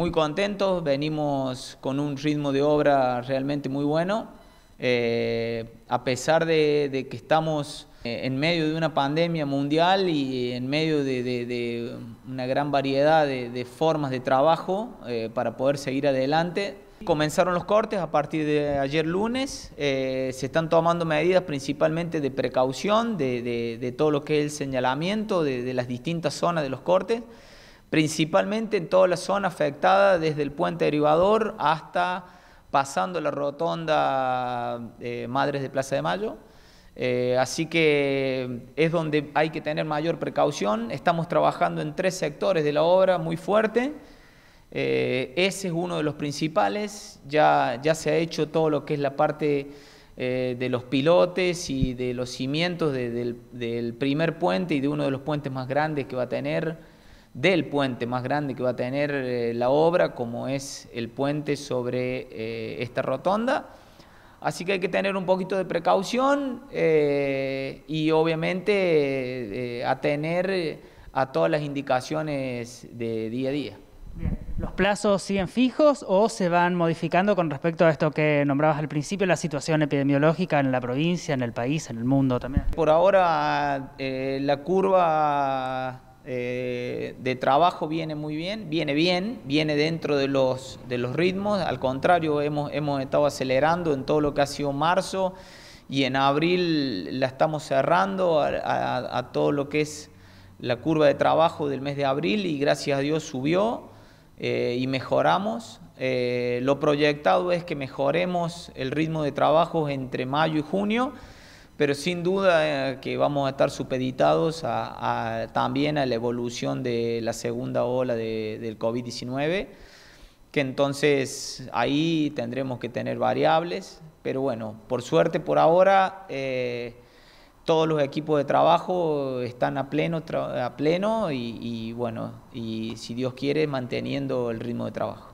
muy contentos, venimos con un ritmo de obra realmente muy bueno. Eh, a pesar de, que estamos eh, en medio de una pandemia mundial y en medio de, una gran variedad de, formas de trabajo eh, para poder seguir adelante. Comenzaron los cortes a partir de ayer lunes, se están tomando medidas principalmente de precaución, de, todo lo que es el señalamiento de las distintas zonas de los cortes principalmente en toda la zona afectada, desde el puente derivador hasta pasando la rotonda eh, Madres de Plaza de Mayo. Eh, así que es donde hay que tener mayor precaución. Estamos trabajando en tres sectores de la obra muy fuerte. Eh, ese es uno de los principales. Ya, ya se ha hecho todo lo que es la parte de los pilotes y de los cimientos del primer puente y de uno de los puentes más grandes que va a tener del puente más grande que va a tener eh, la obra, como es el puente sobre eh, esta rotonda. Así que hay que tener un poquito de precaución eh, y obviamente atener a todas las indicaciones de día a día. ¿Los plazos siguen fijos o se van modificando con respecto a esto que nombrabas al principio, la situación epidemiológica en la provincia, en el país, en el mundo también? Por ahora la curva eh, de trabajo viene muy bien, viene bien, viene dentro de los, de los ritmos, al contrario, hemos, estado acelerando en todo lo que ha sido marzo y en abril la estamos cerrando a, todo lo que es la curva de trabajo del mes de abril y gracias a Dios subió eh, y mejoramos. Eh, lo proyectado es que mejoremos el ritmo de trabajo entre mayo y junio pero sin duda eh, que vamos a estar supeditados también a la evolución de la segunda ola de, del COVID-19, que entonces ahí tendremos que tener variables, pero bueno, por suerte por ahora eh, todos los equipos de trabajo están a pleno, a pleno y, y bueno, y si Dios quiere manteniendo el ritmo de trabajo.